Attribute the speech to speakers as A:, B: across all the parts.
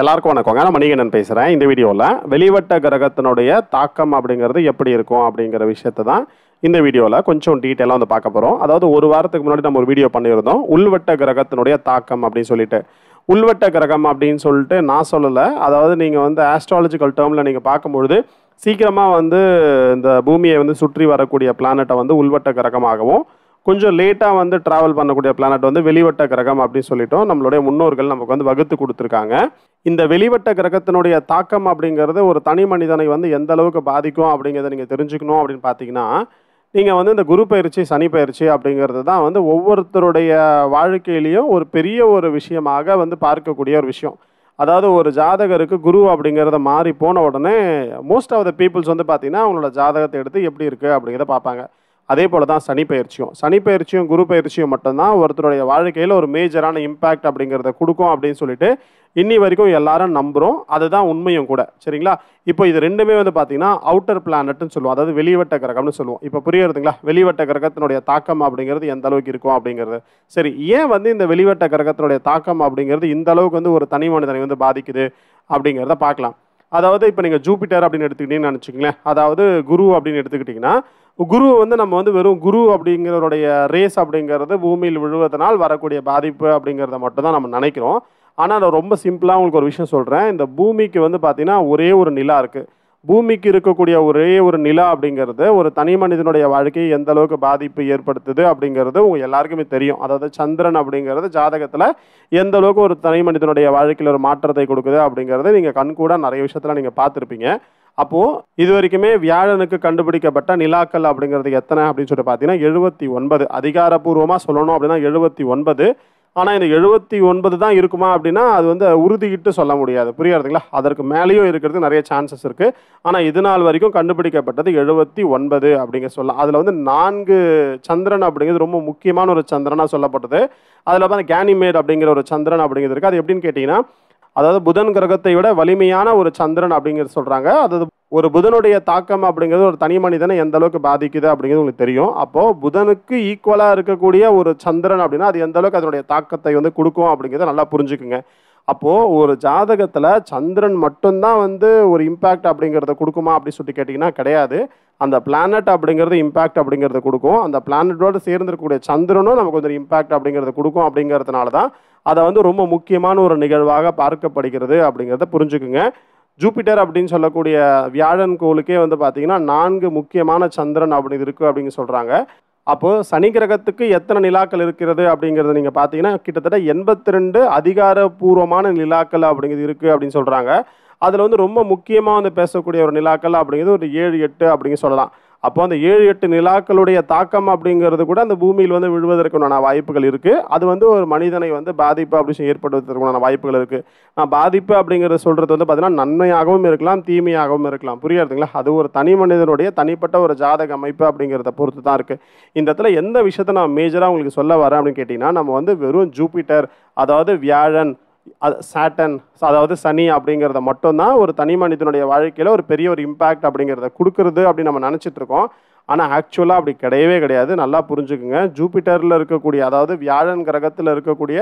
A: எல்லாருக்கும் வணக்கங்க நான் மணிகண்ணன் பேசுகிறேன் இந்த வீடியோவில் வெளிவட்ட கிரகத்தினுடைய தாக்கம் அப்படிங்கிறது எப்படி இருக்கும் அப்படிங்கிற விஷயத்தை தான் இந்த வீடியோவில் கொஞ்சம் டீட்டெயிலாக வந்து பார்க்க போகிறோம் அதாவது ஒரு வாரத்துக்கு முன்னாடி நம்ம ஒரு வீடியோ பண்ணியிருந்தோம் உள்வட்ட கிரகத்தினுடைய தாக்கம் அப்படின்னு சொல்லிட்டு உள்வட்ட கிரகம் அப்படின்னு சொல்லிட்டு நான் சொல்லலை அதாவது நீங்கள் வந்து ஆஸ்ட்ராலஜிக்கல் டேர்மில் நீங்கள் பார்க்கும்பொழுது சீக்கிரமாக வந்து இந்த பூமியை வந்து சுற்றி வரக்கூடிய பிளானட்டை வந்து உள்வட்ட கிரகமாகவும் கொஞ்சம் லேட்டாக வந்து ட்ராவல் பண்ணக்கூடிய பிளானட் வந்து வெளிவட்ட கிரகம் அப்படின்னு சொல்லிட்டோம் நம்மளுடைய முன்னோர்கள் நமக்கு வந்து வகுத்து கொடுத்துருக்காங்க இந்த வெளிவட்ட கிரகத்தினுடைய தாக்கம் அப்படிங்கிறது ஒரு தனி மனிதனை வந்து எந்த அளவுக்கு பாதிக்கும் அப்படிங்கிறத நீங்கள் தெரிஞ்சுக்கணும் அப்படின்னு பார்த்தீங்கன்னா நீங்கள் வந்து இந்த குரு பயிற்சி சனி பயிற்சி அப்படிங்கிறது தான் வந்து ஒவ்வொருத்தருடைய வாழ்க்கையிலையும் ஒரு பெரிய ஒரு விஷயமாக வந்து பார்க்கக்கூடிய ஒரு விஷயம் அதாவது ஒரு ஜாதகருக்கு குரு அப்படிங்கிறத மாறி போன உடனே மோஸ்ட் ஆஃப் த பீப்புள்ஸ் வந்து பார்த்திங்கன்னா அவங்களோட ஜாதகத்தை எடுத்து எப்படி இருக்குது அப்படிங்கிறத பார்ப்பாங்க அதே போல் தான் சனி பயிற்சியும் சனி பயிற்சியும் குரு பயிற்சியும் மட்டும்தான் ஒருத்தருடைய வாழ்க்கையில் ஒரு மேஜரான இம்பேக்ட் அப்படிங்கிறத கொடுக்கும் அப்படின்னு சொல்லிட்டு இன்னி வரைக்கும் எல்லாரும் நம்புகிறோம் அதுதான் உண்மையும் கூட சரிங்களா இப்போ இது ரெண்டுமே வந்து பார்த்திங்கன்னா அவுட்டர் பிளானட்னு சொல்லுவோம் அதாவது வெளிவட்ட கிரகம்னு சொல்லுவோம் இப்போ புரியுறதுங்களா வெளிவட்ட கிரகத்தினுடைய தாக்கம் அப்படிங்கிறது எந்த அளவுக்கு இருக்கும் அப்படிங்கிறது சரி ஏன் வந்து இந்த வெளிவட்ட கிரகத்தினுடைய தாக்கம் அப்படிங்கிறது இந்த அளவுக்கு வந்து ஒரு தனி மனிதனை வந்து பாதிக்குது அப்படிங்கிறத பார்க்கலாம் அதாவது இப்போ நீங்கள் ஜூபிட்டர் அப்படின்னு எடுத்துக்கிட்டீங்கன்னு நினச்சிக்கங்களேன் அதாவது குரு அப்படின்னு எடுத்துக்கிட்டிங்கன்னா குருவை வந்து நம்ம வந்து வெறும் குரு அப்படிங்கிறவருடைய ரேஸ் அப்படிங்கிறது பூமியில் விழுவதனால் வரக்கூடிய பாதிப்பு அப்படிங்கிறத மட்டும் தான் நம்ம நினைக்கிறோம் ஆனால் நான் ரொம்ப சிம்பிளாக உங்களுக்கு ஒரு விஷயம் சொல்கிறேன் இந்த பூமிக்கு வந்து பார்த்திங்கன்னா ஒரே ஒரு நிலா இருக்குது பூமிக்கு இருக்கக்கூடிய ஒரே ஒரு நிலா அப்படிங்கிறது ஒரு தனி மனிதனுடைய வாழ்க்கையை எந்த அளவுக்கு பாதிப்பு ஏற்படுத்துது அப்படிங்கிறது உங்கள் எல்லாருக்குமே தெரியும் அதாவது சந்திரன் அப்படிங்கிறது ஜாதகத்தில் எந்த அளவுக்கு ஒரு தனி மனிதனுடைய வாழ்க்கையில் ஒரு மாற்றத்தை கொடுக்குது அப்படிங்கிறது நீங்கள் கண்கூட நிறைய விஷயத்தில் நீங்கள் பார்த்துருப்பீங்க அப்போது இது வரைக்குமே வியாழனுக்கு கண்டுபிடிக்கப்பட்ட நிலாக்கள் அப்படிங்கிறது எத்தனை அப்படின்னு சொல்லிட்டு பார்த்தீங்கன்னா எழுபத்தி ஒன்பது அதிகாரப்பூர்வமாக சொல்லணும் அப்படின்னா எழுபத்தி ஒன்பது ஆனால் இந்த எழுபத்தி ஒன்பது தான் இருக்குமா அப்படின்னா அது வந்து உறுதிக்கிட்டு சொல்ல முடியாது புரியாதுங்களா அதற்கு மேலேயும் இருக்கிறதுக்கு நிறைய சான்சஸ் இருக்குது ஆனால் இது நாள் வரைக்கும் கண்டுபிடிக்கப்பட்டது எழுபத்தி ஒன்பது அப்படிங்க சொல்லலாம் அதில் வந்து நான்கு சந்திரன் அப்படிங்கிறது ரொம்ப முக்கியமான ஒரு சந்திரனாக சொல்லப்பட்டது அதில் பார்த்தா கேனிமேட் அப்படிங்கிற ஒரு சந்திரன் அப்படிங்கிறது இருக்குது அது எப்படின்னு கேட்டிங்கன்னா அதாவது புதன் கிரகத்தை விட வலிமையான ஒரு சந்திரன் அப்படிங்கிறது சொல்கிறாங்க அதாவது ஒரு புதனுடைய தாக்கம் அப்படிங்கிறது ஒரு தனி மனிதனை எந்த அளவுக்கு பாதிக்குது அப்படிங்கிறது உங்களுக்கு தெரியும் அப்போது புதனுக்கு ஈக்குவலாக இருக்கக்கூடிய ஒரு சந்திரன் அப்படின்னா அது எந்த அளவுக்கு அதனுடைய தாக்கத்தை வந்து கொடுக்கும் அப்படிங்கிறத நல்லா புரிஞ்சுக்குங்க அப்போது ஒரு ஜாதகத்தில் சந்திரன் மட்டும்தான் வந்து ஒரு இம்பேக்ட் அப்படிங்கிறத கொடுக்குமா அப்படின்னு சொல்லி கேட்டிங்கன்னா கிடையாது அந்த பிளானட் அப்படிங்கிறது இம்பேக்ட் அப்படிங்கிறத கொடுக்கும் அந்த பிளானட்டோடு சேர்ந்துருக்கக்கூடிய சந்திரனும் நமக்கு வந்து இம்பேக்ட் அப்படிங்கிறத கொடுக்கும் அப்படிங்கிறதுனால தான் அதை வந்து ரொம்ப முக்கியமான ஒரு நிகழ்வாக பார்க்கப்படுகிறது அப்படிங்கிறத புரிஞ்சுக்குங்க ஜூபிட்டர் அப்படின்னு சொல்லக்கூடிய வியாழன் கோளுக்கே வந்து பார்த்திங்கன்னா நான்கு முக்கியமான சந்திரன் அப்படி இருக்குது அப்படின்னு சொல்கிறாங்க அப்போது சனி கிரகத்துக்கு எத்தனை நிலாக்கள் இருக்கிறது அப்படிங்கிறத நீங்கள் பார்த்தீங்கன்னா கிட்டத்தட்ட எண்பத்தி ரெண்டு அதிகாரபூர்வமான நிலாக்கள் அப்படிங்கிறது இருக்குது அப்படின்னு சொல்கிறாங்க அதில் வந்து ரொம்ப முக்கியமாக வந்து பேசக்கூடிய ஒரு நிலாக்கள் அப்படிங்கிறது ஒரு ஏழு எட்டு அப்படின்னு சொல்லலாம் அப்போ அந்த ஏழு எட்டு நிலாக்களுடைய தாக்கம் அப்படிங்கிறது கூட அந்த பூமியில் வந்து விழுவதற்குண்டான வாய்ப்புகள் இருக்குது அது வந்து ஒரு மனிதனை வந்து பாதிப்பு அப்படின்னு ஏற்படுவதற்குண்டான வாய்ப்புகள் இருக்குது பாதிப்பு அப்படிங்கிறத சொல்கிறது வந்து பார்த்திங்கன்னா நன்மையாகவும் இருக்கலாம் தீமையாகவும் இருக்கலாம் புரியாதுங்களா அது ஒரு தனி மனிதனுடைய தனிப்பட்ட ஒரு ஜாதக அமைப்பு அப்படிங்கிறத பொறுத்து தான் இருக்குது இந்த இடத்துல எந்த விஷயத்தை நான் மேஜராக உங்களுக்கு சொல்ல வரேன் அப்படின்னு கேட்டிங்கன்னா நம்ம வந்து வெறும் ஜூபிட்டர் அதாவது வியாழன் சேட்டன் அதாவது சனி அப்படிங்கிறத மட்டும்தான் ஒரு தனி மனிதனுடைய வாழ்க்கையில் ஒரு பெரிய ஒரு இம்பேக்ட் அப்படிங்கிறத கொடுக்குறது அப்படின்னு நம்ம நினச்சிட்ருக்கோம் ஆனால் ஆக்சுவலாக அப்படி கிடையவே கிடையாது நல்லா புரிஞ்சுக்குங்க ஜூபிட்டரில் இருக்கக்கூடிய அதாவது வியாழன் கிரகத்தில் இருக்கக்கூடிய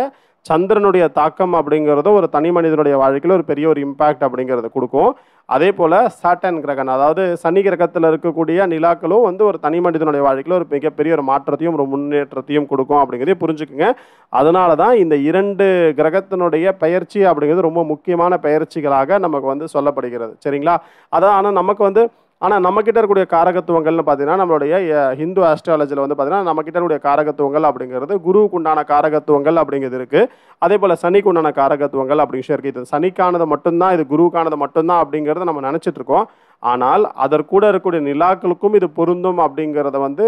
A: சந்திரனுடைய தாக்கம் அப்படிங்கிறது ஒரு தனி மனிதனுடைய வாழ்க்கையில் ஒரு பெரிய ஒரு இம்பேக்ட் அப்படிங்கிறது கொடுக்கும் அதே போல் சாட்டன் கிரகன் அதாவது சனி கிரகத்தில் இருக்கக்கூடிய நிலாக்களும் வந்து ஒரு தனி மனிதனுடைய வாழ்க்கையில் ஒரு மிகப்பெரிய ஒரு மாற்றத்தையும் ஒரு முன்னேற்றத்தையும் கொடுக்கும் அப்படிங்கிறதையும் புரிஞ்சுக்குங்க அதனால தான் இந்த இரண்டு கிரகத்தினுடைய பயிற்சி அப்படிங்கிறது ரொம்ப முக்கியமான பயிற்சிகளாக நமக்கு வந்து சொல்லப்படுகிறது சரிங்களா அதான் ஆனால் நமக்கு வந்து ஆனால் நம்மக்கிட்ட இருக்கக்கூடிய காரகத்துவங்கள்னு பார்த்தீங்கன்னா நம்மளுடைய ஹிந்து ஆஸ்ட்ராலஜியில் வந்து பார்த்தீங்கன்னா நம்மக்கிட்ட இருக்கக்கூடிய காரகத்துவங்கள் அப்படிங்கிறது குருவுக்கு உண்டான காரகத்துவங்கள் அப்படிங்கிறது இருக்குது அதே போல் சனிக்கு உண்டான காரகத்துவங்கள் அப்படிங்கிற விஷயம் இருக்குது இது சனிக்கானது மட்டும்தான் இது குருவுக்கானது மட்டும்தான் அப்படிங்கிறத நம்ம நினச்சிட்ருக்கோம் ஆனால் அதற்கூட இருக்கக்கூடிய நிலாக்களுக்கும் இது பொருந்தும் அப்படிங்கிறத வந்து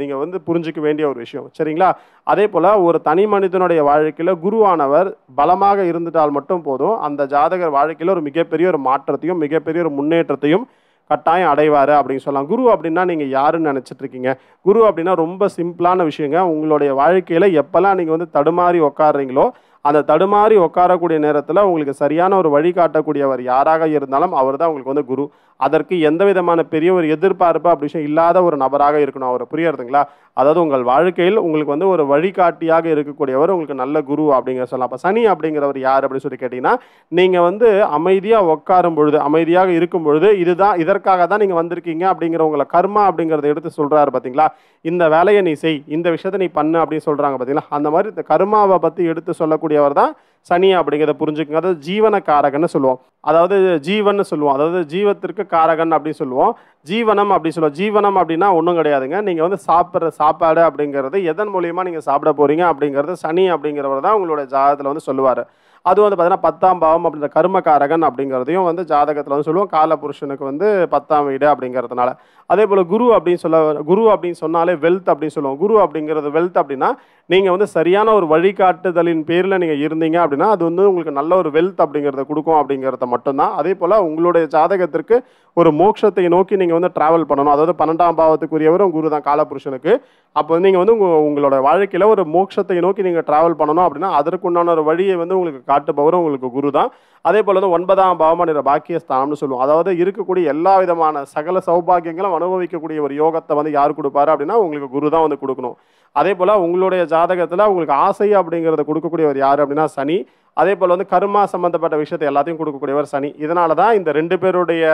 A: நீங்கள் வந்து புரிஞ்சிக்க வேண்டிய ஒரு விஷயம் சரிங்களா அதே போல் ஒரு தனி மனிதனுடைய வாழ்க்கையில் குருவானவர் பலமாக இருந்துட்டால் மட்டும் போதும் அந்த ஜாதகர் வாழ்க்கையில் ஒரு மிகப்பெரிய ஒரு மாற்றத்தையும் மிகப்பெரிய ஒரு முன்னேற்றத்தையும் கட்டாயம் அடைவார் அப்படின்னு சொல்லலாம் குரு அப்படின்னா நீங்கள் யாருன்னு நினச்சிட்ருக்கீங்க குரு அப்படின்னா ரொம்ப சிம்பிளான விஷயங்க உங்களுடைய வாழ்க்கையில் எப்போல்லாம் நீங்கள் வந்து தடுமாறி உக்காடுறீங்களோ அந்த தடுமாறி உட்காரக்கூடிய நேரத்தில் உங்களுக்கு சரியான ஒரு வழிகாட்டக்கூடியவர் யாராக இருந்தாலும் அவர் தான் உங்களுக்கு வந்து குரு அதற்கு எந்த விதமான பெரிய ஒரு எதிர்பார்ப்பு அப்படி விஷயம் இல்லாத ஒரு நபராக இருக்கணும் அவரை புரியறதுங்களா அதாவது உங்கள் வாழ்க்கையில் உங்களுக்கு வந்து ஒரு வழிகாட்டியாக இருக்கக்கூடியவர் உங்களுக்கு நல்ல குரு அப்படிங்கிற சொல்லலாம் அப்போ சனி அப்படிங்கிறவர் யார் அப்படின்னு சொல்லி கேட்டிங்கன்னா நீங்கள் வந்து அமைதியாக உட்காரும் பொழுது அமைதியாக இருக்கும் பொழுது இதுதான் இதற்காக தான் நீங்கள் வந்திருக்கீங்க அப்படிங்கிற உங்களை கர்மா அப்படிங்கிறத எடுத்து சொல்கிறாரு பார்த்தீங்களா இந்த வேலையை நீ செய் இந்த விஷயத்தை நீ பண்ணு அப்படின்னு சொல்கிறாங்க பார்த்தீங்களா அந்த மாதிரி இந்த கர்மாவை பற்றி எடுத்து சொல்லக்கூடியவர் தான் சனி அப்படிங்கிறத புரிஞ்சுக்கங்க அதாவது ஜீவன காரகன்னு சொல்லுவோம் அதாவது ஜீவன் சொல்லுவோம் அதாவது ஜீவத்திற்கு காரகன் அப்படின்னு சொல்லுவோம் ஜீவனம் அப்படின்னு சொல்லுவோம் ஜீவனம் அப்படின்னா ஒன்றும் கிடையாதுங்க நீங்கள் வந்து சாப்பிட்ற சாப்பாடு அப்படிங்கிறது எதன் மூலியமாக நீங்கள் சாப்பிட போகிறீங்க அப்படிங்கிறது சனி அப்படிங்கிறவர் தான் உங்களோட ஜாதகத்தில் வந்து சொல்லுவார் அது வந்து பார்த்தீங்கன்னா பத்தாம் பாவம் அப்படின்ற கர்மகாரகன் அப்படிங்கிறதையும் வந்து ஜாதகத்தில் வந்து சொல்லுவோம் கால புருஷனுக்கு வந்து பத்தாம் வீடு அப்படிங்கிறதுனால அதே போல் குரு அப்படின்னு சொல்ல குரு அப்படின்னு சொன்னாலே வெல்த் அப்படின்னு சொல்லுவோம் குரு அப்படிங்கிறது வெல்த் அப்படின்னா நீங்கள் வந்து சரியான ஒரு வழிகாட்டுதலின் பேரில் நீங்கள் இருந்தீங்க அப்படின்னா அது வந்து உங்களுக்கு நல்ல ஒரு வெல்த் அப்படிங்கிறத கொடுக்கும் அப்படிங்கிறத மட்டும்தான் அதே போல் உங்களுடைய ஜாதகத்திற்கு ஒரு மோட்சத்தை நோக்கி நீங்கள் வந்து ட்ராவல் பண்ணணும் அதாவது பன்னெண்டாம் பாவத்துக்குரியவரும் குரு தான் காலபுருஷனுக்கு அப்போ நீங்கள் வந்து உங்கள் உங்களோட வாழ்க்கையில் ஒரு மோட்சத்தை நோக்கி நீங்கள் ட்ராவல் பண்ணணும் அப்படின்னா அதற்குண்டான ஒரு வழியை வந்து உங்களுக்கு காட்டுபவரும் உங்களுக்கு குரு தான் அதே போல் வந்து ஒன்பதாம் பாவமான பாக்கியஸ்தானம்னு சொல்லுவோம் அதாவது இருக்கக்கூடிய எல்லா விதமான சகல சௌபாகியங்களும் அனுபவிக்கக்கூடிய ஒரு யோகத்தை வந்து யார் கொடுப்பாரு அப்படின்னா உங்களுக்கு குரு தான் வந்து கொடுக்கணும் அதே போல் உங்களுடைய ஜாதகத்தில் உங்களுக்கு ஆசை அப்படிங்கிறத கொடுக்கக்கூடியவர் யார் அப்படின்னா சனி அதே போல் வந்து கருமா சம்மந்தப்பட்ட விஷயத்தை எல்லாத்தையும் கொடுக்கக்கூடியவர் சனி இதனால தான் இந்த ரெண்டு பேருடைய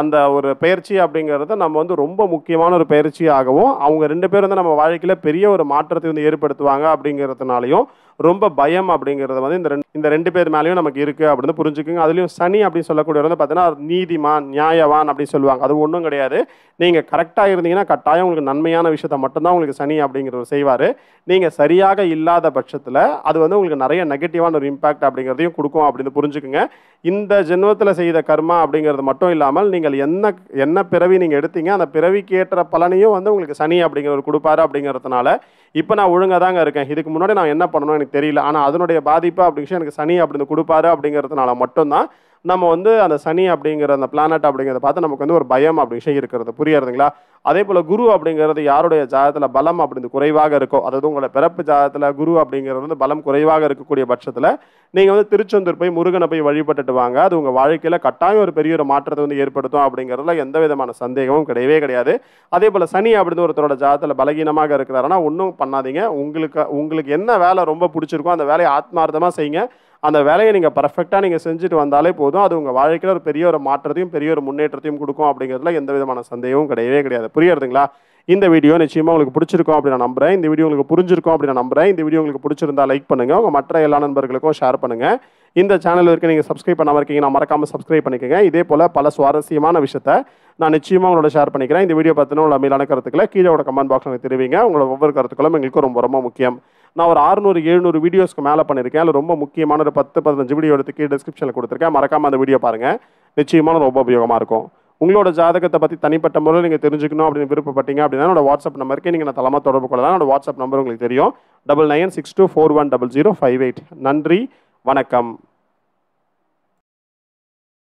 A: அந்த ஒரு பயிற்சி அப்படிங்கிறது நம்ம வந்து ரொம்ப முக்கியமான ஒரு பயிற்சியாகவும் அவங்க ரெண்டு பேரும் வந்து நம்ம வாழ்க்கையில் பெரிய ஒரு மாற்றத்தை வந்து ஏற்படுத்துவாங்க அப்படிங்கிறதுனாலையும் ரொம்ப பயம் அப்படிங்கிறது வந்து இந்த ரெண்டு இந்த ரெண்டு பேர் மேலேயும் நமக்கு இருக்குது அப்படின்னு புரிஞ்சுக்குங்க அதுலேயும் சனி அப்படின்னு சொல்லக்கூடிய வந்து பார்த்தீங்கன்னா நீதிமான் நியாயவான் அப்படின்னு சொல்லுவாங்க அது ஒன்றும் கிடையாது நீங்கள் கரெக்டாக இருந்தீங்கன்னா கட்டாயம் உங்களுக்கு நன்மையான விஷயத்த மட்டும்தான் உங்களுக்கு சனி அப்படிங்கிறவர் செய்வார் நீங்கள் சரியாக இல்லாத பட்சத்தில் அது வந்து உங்களுக்கு நிறைய நெகட்டிவான ஒரு இம்பாக்ட் அப்படிங்கிறதையும் கொடுக்கும் அப்படின்னு புரிஞ்சுக்குங்க இந்த ஜென்மத்தில் செய்த கர்மா அப்படிங்கிறது மட்டும் இல்லாமல் நீங்கள் என்ன என்ன பிறவி நீங்கள் எடுத்தீங்க அந்த பிறவிக்கு ஏற்ற பலனையும் வந்து உங்களுக்கு சனி அப்படிங்கிறவர் கொடுப்பாரு அப்படிங்கிறதுனால இப்போ நான் ஒழுங்காக தாங்க இருக்கேன் இதுக்கு முன்னாடி நான் என்ன பண்ணணும் எனக்கு எனக்கு தெரியல ஆனால் அதனுடைய பாதிப்பு அப்படி விஷயம் எனக்கு சனி அப்படின்னு கொடுப்பாரு அப்படிங்கிறதுனால மட்டும்தான் நம்ம வந்து அந்த சனி அப்படிங்கிற அந்த பிளானட் அப்படிங்கிறத பார்த்து நமக்கு வந்து ஒரு பயம் அப்படி விஷயம் இருக்கிறது புரியறதுங்களா அதே போல் குரு அப்படிங்கிறது யாருடைய ஜாதத்தில் பலம் அப்படிங்கிறது குறைவாக இருக்கோ அதாவது உங்களை பிறப்பு ஜாதத்தில் குரு அப்படிங்கிறது வந்து பலம் குறைவாக இருக்கக்கூடிய பட்சத்தில் நீங்கள் வந்து திருச்செந்தூர் போய் முருகனை போய் வழிபட்டுட்டு வாங்க அது உங்கள் வாழ்க்கையில் கட்டாயம் ஒரு பெரிய ஒரு மாற்றத்தை வந்து ஏற்படுத்தும் அப்படிங்கிறதுல எந்த விதமான சந்தேகமும் கிடையவே கிடையாது அதே போல் சனி அப்படின்னு ஒருத்தரோட ஜாதத்தில் பலகீனமாக இருக்கிறாருன்னா ஒன்றும் பண்ணாதீங்க உங்களுக்கு உங்களுக்கு என்ன வேலை ரொம்ப பிடிச்சிருக்கோ அந்த வேலையை ஆத்மார்த்தமாக செய்யுங்க அந்த வேலையை நீங்கள் பர்ஃபெக்டாக நீங்கள் செஞ்சுட்டு வந்தாலே போதும் அது உங்கள் வாழ்க்கையில் ஒரு பெரிய ஒரு மாற்றத்தையும் பெரிய ஒரு முன்னேற்றத்தையும் கொடுக்கும் அப்படிங்கிறதுல எந்த விதமான சந்தேகமும் கிடையவே கிடையாது புரியுறதுங்களா இந்த வீடியோ நிச்சயமாக உங்களுக்கு பிடிச்சிருக்கும் அப்படின்னு நான் நம்புகிறேன் இந்த வீடியோ உங்களுக்கு புரிஞ்சிருக்கும் அப்படின்னு நான் நம்புகிறேன் இந்த வீடியோ உங்களுக்கு பிடிச்சிருந்தா லைக் பண்ணுங்கள் உங்கள் மற்ற எல்லா நண்பர்களுக்கும் ஷேர் பண்ணுங்கள் இந்த சேனல் வரைக்கும் நீங்கள் சப்ஸ்கிரைப் பண்ணாமல் நான் மறக்காமல் சப்ஸ்கிரைப் பண்ணிக்கங்க இதே போல் பல சுவாரஸ்யமான விஷயத்த நான் நிச்சயமாக உங்களோட ஷேர் பண்ணிக்கிறேன் இந்த வீடியோ பார்த்தீங்கன்னா உள்ள மேலான கருத்துக்களை கீழே கமெண்ட் பாக்ஸில் தெரிவிங்க உங்களோட ஒவ்வொரு கருத்துக்களும் எங்களுக்கு ரொம்ப ரொம்ப முக்கியம் நான் ஒரு அறுநூறு எழுநூறு வீடியோஸ்க்கு மேலே பண்ணியிருக்கேன் அதில் ரொம்ப முக்கியமான ஒரு பத்து பதினஞ்சு வீடியோ கீழே டிஸ்கிரிப்ஷனில் கொடுத்துருக்கேன் மறக்காமல் அந்த வீடியோ பாருங்கள் நிச்சயமான ரொம்ப உபயோகமாக இருக்கும் உங்களோட ஜாதகத்தை பற்றி தனிப்பட்ட முறையில் நீங்கள் தெரிஞ்சுக்கணும் அப்படின்னு விருப்பப்பட்டீங்க அப்படின்னா என்னோட வாட்ஸ்அப் நம்பருக்கு நீங்கள் நான் தலைமை தொடர்பு கொள்ளலாம் என்னோட வாட்ஸ்அப் நம்பர் உங்களுக்கு தெரியும் double nine six two four one double zero five eight நன்றி வணக்கம்